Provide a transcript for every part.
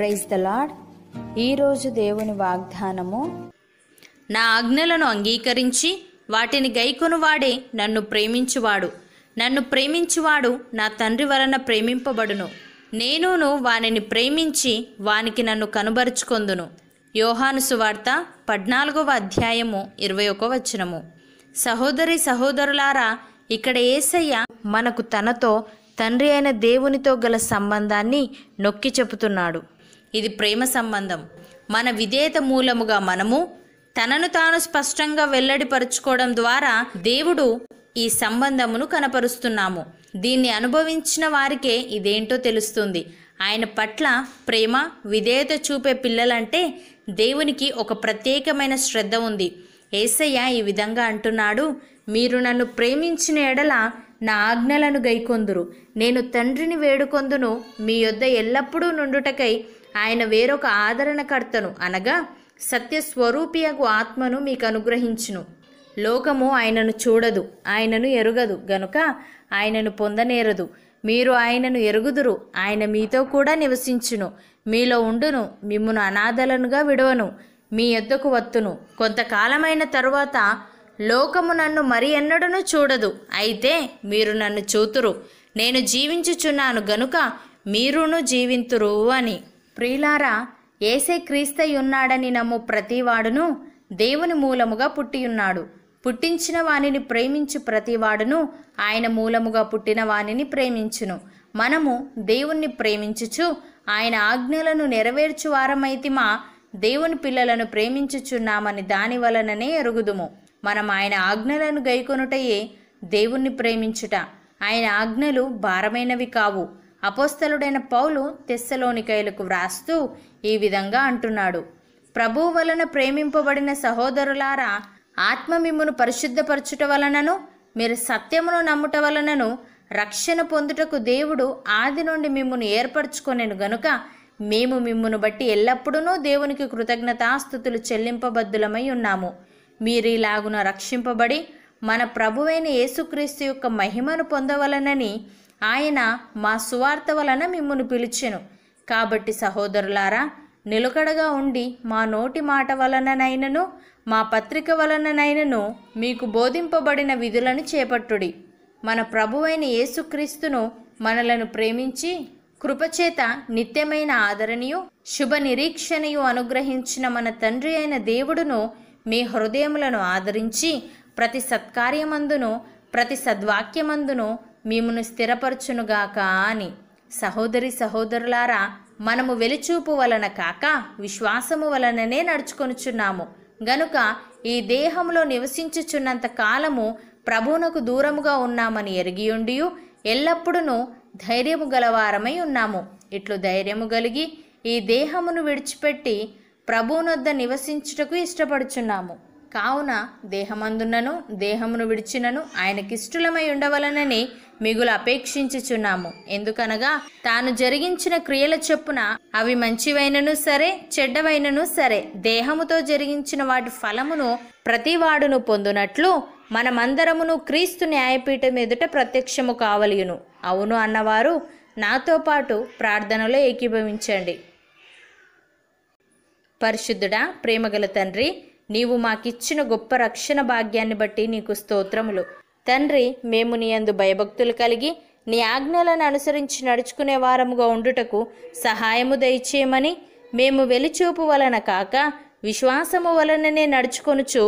praise the lord ఈరోజు దేవుని వాగ్దానము నా ఆజ్ఞలను అంగీకరించి వాటిని గైకొనువాడే నన్ను ప్రేమించువాడు నన్ను ప్రేమించువాడు నా తండ్రి వలన ప్రేమింపబడును నేనును వానిని ప్రేమించి వానికి నన్ను కనుబరుచుకొందును యోహాను సువార్త పద్నాలుగవ అధ్యాయము ఇరవై ఒక వచనము సహోదరి సహోదరులారా ఇక్కడ ఏసయ్య మనకు తనతో తండ్రి అయిన దేవునితో గల సంబంధాన్ని నొక్కి చెబుతున్నాడు ఇది ప్రేమ సంబంధం మన విధేయత మూలముగా మనము తనను తాను స్పష్టంగా వెల్లడిపరుచుకోవడం ద్వారా దేవుడు ఈ సంబంధమును కనపరుస్తున్నాము దీన్ని అనుభవించిన వారికే ఇదేంటో తెలుస్తుంది ఆయన పట్ల ప్రేమ విధేయత చూపే పిల్లలంటే దేవునికి ఒక ప్రత్యేకమైన శ్రద్ధ ఉంది ఏసయ్య ఈ విధంగా అంటున్నాడు మీరు నన్ను ప్రేమించిన ఎడల నా ఆజ్ఞలను గైకొందురు నేను తండ్రిని వేడుకొందును మీ యొద్ద ఎల్లప్పుడూ నుండుటకై ఆయన వేరొక ఆదరణకర్తను అనగా సత్యస్వరూపియకు ఆత్మను మీకు అనుగ్రహించును లోకము ఆయనను చూడదు ఆయనను ఎరుగదు గనుక ఆయనను పొందనేరదు మీరు ఆయనను ఎరుగుదురు ఆయన మీతో కూడా నివసించును మీలో ఉండును మిమ్మును అనాథలనుగా విడవను మీ ఎద్దకు వత్తును కొంతకాలమైన తరువాత లోకము నన్ను మరి ఎన్నడను చూడదు అయితే మీరు నన్ను చూతురు నేను జీవించుచున్నాను గనుక మీరును జీవింతురు అని ప్రియులారా ఏసే ఉన్నాడని నమ్ము ప్రతివాడును దేవుని మూలముగా పుట్టియున్నాడు పుట్టించిన వానిని ప్రేమించు ప్రతివాడును ఆయన మూలముగా పుట్టిన వానిని ప్రేమించును మనము దేవుణ్ణి ప్రేమించుచు ఆయన ఆజ్ఞలను నెరవేర్చు వారమైతిమా దేవుని పిల్లలను ప్రేమించుచున్నామని దాని వలననే ఎరుగుదుము మనం ఆయన ఆజ్ఞలను గైకొనుటయే దేవుణ్ణి ప్రేమించుట ఆయన ఆజ్ఞలు భారమైనవి కావు అపోస్తలుడైన పౌలు తెస్సలోనికైలకు వ్రాస్తూ ఈ విధంగా అంటున్నాడు ప్రభు వలన ప్రేమింపబడిన సహోదరులారా ఆత్మ మిమ్మును పరిశుద్ధపరచుట వలనను మీరు సత్యమును నమ్ముట వలనను రక్షణ పొందుటకు దేవుడు ఆది నుండి మిమ్మును ఏర్పరచుకొనేను గనుక మేము మిమ్మును బట్టి ఎల్లప్పుడూ దేవునికి కృతజ్ఞతాస్థుతులు చెల్లింపబద్దులమై ఉన్నాము మీరు ఇలాగున రక్షింపబడి మన ప్రభువైన యేసుక్రీస్తు యొక్క మహిమను పొందవలనని ఆయన మా సువార్త వలన మిమ్మును పిలిచెను కాబట్టి సహోదరులారా నిలకడగా ఉండి మా నోటి మాట వలననైనను మా పత్రిక వలననైనను మీకు బోధింపబడిన విధులను చేపట్టుడి మన ప్రభువైన యేసుక్రీస్తును మనలను ప్రేమించి కృపచేత నిత్యమైన ఆదరణయు శుభ నిరీక్షణయు అనుగ్రహించిన మన తండ్రి అయిన దేవుడును మీ హృదయములను ఆదరించి ప్రతి సత్కార్యమందును ప్రతి సద్వాక్యమందును మిమ్మును స్థిరపరచునుగాక అని సహోదరి సహోదరులారా మనము వెలిచూపు వలన కాక విశ్వాసము వలననే నడుచుకొనుచున్నాము గనుక ఈ దేహంలో నివసించుచున్నంత కాలము ప్రభువునకు దూరముగా ఉన్నామని ఎరిగియుండి ఎల్లప్పుడూ ధైర్యము గలవారమై ఉన్నాము ఇట్లు ధైర్యము కలిగి ఈ దేహమును విడిచిపెట్టి ప్రభువునొద్ద నివసించుటకు ఇష్టపడుచున్నాము కావున దేహమందున్నను దేహమును విడిచినను ఆయనకిష్టులమై ఉండవలనని మిగులు అపేక్షించుచున్నాము ఎందుకనగా తాను జరిగించిన క్రియల చొప్పున అవి మంచివైనను సరే చెడ్డవైనను సరే దేహముతో జరిగించిన వాటి ఫలమును ప్రతివాడును పొందునట్లు మనమందరమును క్రీస్తు న్యాయపీఠం ఎదుట ప్రత్యక్షము కావలియును అవును అన్నవారు నాతో పాటు ప్రార్థనలో ఏకీభవించండి పరిశుద్ధుడా ప్రేమగల తండ్రి నీవు మాకిచ్చిన గొప్ప రక్షణ భాగ్యాన్ని బట్టి నీకు స్తోత్రములు తండ్రి మేము నీ అందు భయభక్తులు కలిగి నీ ఆజ్ఞలను అనుసరించి నడుచుకునే వారముగా ఉండుటకు సహాయము దయచేయమని మేము వెలిచూపు వలన కాక విశ్వాసము వలననే నడుచుకొనుచు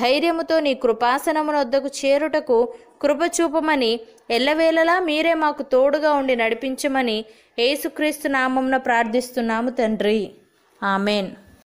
ధైర్యముతో నీ కృపాసనమును వద్దకు చేరుటకు కృపచూపమని ఎల్లవేళలా మీరే మాకు తోడుగా ఉండి నడిపించమని యేసుక్రీస్తు నామంన ప్రార్థిస్తున్నాము తండ్రి ఆమెన్